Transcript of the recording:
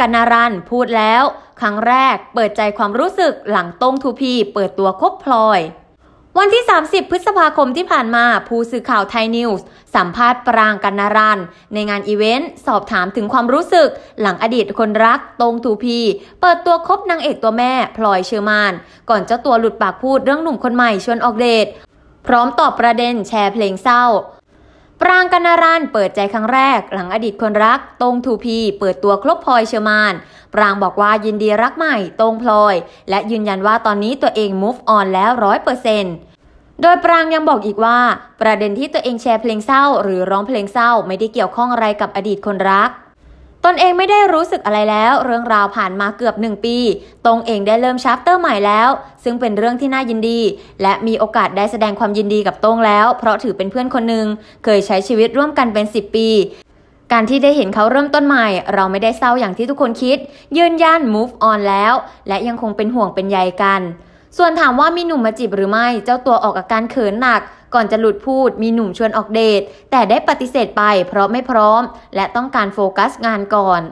กันนารันพูดแล้วครั้งแรกเปิดใจความรู้สึกหลังต้งทูพีเปิดตัวคบพลอย วันที่ 30 พฤษภาคมที่ผ่านมาผู้สื่อข่าวไทยนิวส์สัมภาษณ์ปรางกันนารัน ในงานอีเวนต์สอบถามถึงความรู้สึกหลังอดีต คนรักตรงทูพี เปิดตัวคบนางเอกตัวแม่พลอยเชอร์มาน ก่อนเจ้าตัวหลุดปากพูดเรื่องหนุ่มคนใหม่ชวนออกเดทพร้อมตอบประเด็นแชร์เพลงเศร้าปรางกนารันเปิดใจครั้งแรก หลังอดีตคนรัก ตรงทูพี เปิดตัวครบพลอยเชอมานปรางบอกว่ายินดีรักใหม่ตรงพลอย และยืนยันว่าตอนนี้ตัวเอง move on แล้วร้อยเปอร์เซ็นต์โดยปรางยังบอกอีกว่า ประเด็นที่ตัวเองแชร์เพลงเศร้าหรือร้องเพลงเศร้าไม่ได้เกี่ยวข้องอะไรกับอดีตคนรักตนเองไม่ได้รู้สึกอะไรแล้ว เรื่องราวผ่านมาเกือบหนึ่งปี ตรงเองได้เริ่มชัปเตอร์ใหม่แล้วซึ่งเป็นเรื่องที่น่ายินดี และมีโอกาสได้แสดงความยินดีกับตรงแล้ว เพราะถือเป็นเพื่อนคนหนึ่งเคยใช้ชีวิตร่วมกันเป็น 10 ปี การที่ได้เห็นเขาเริ่มต้นใหม่เราไม่ได้เศร้าอย่างที่ทุกคนคิด ยืนยัน move on แล้ว และยังคงเป็นห่วงเป็นใยกัน ส่วนถามว่ามีหนุ่มมาจีบหรือไม่เจ้าตัวออกอาการเขินหนักก่อนจะหลุดพูดมีหนุ่มชวนออกเดท แต่ได้ปฏิเสธไปเพราะไม่พร้อม และต้องการโฟกัสงานก่อน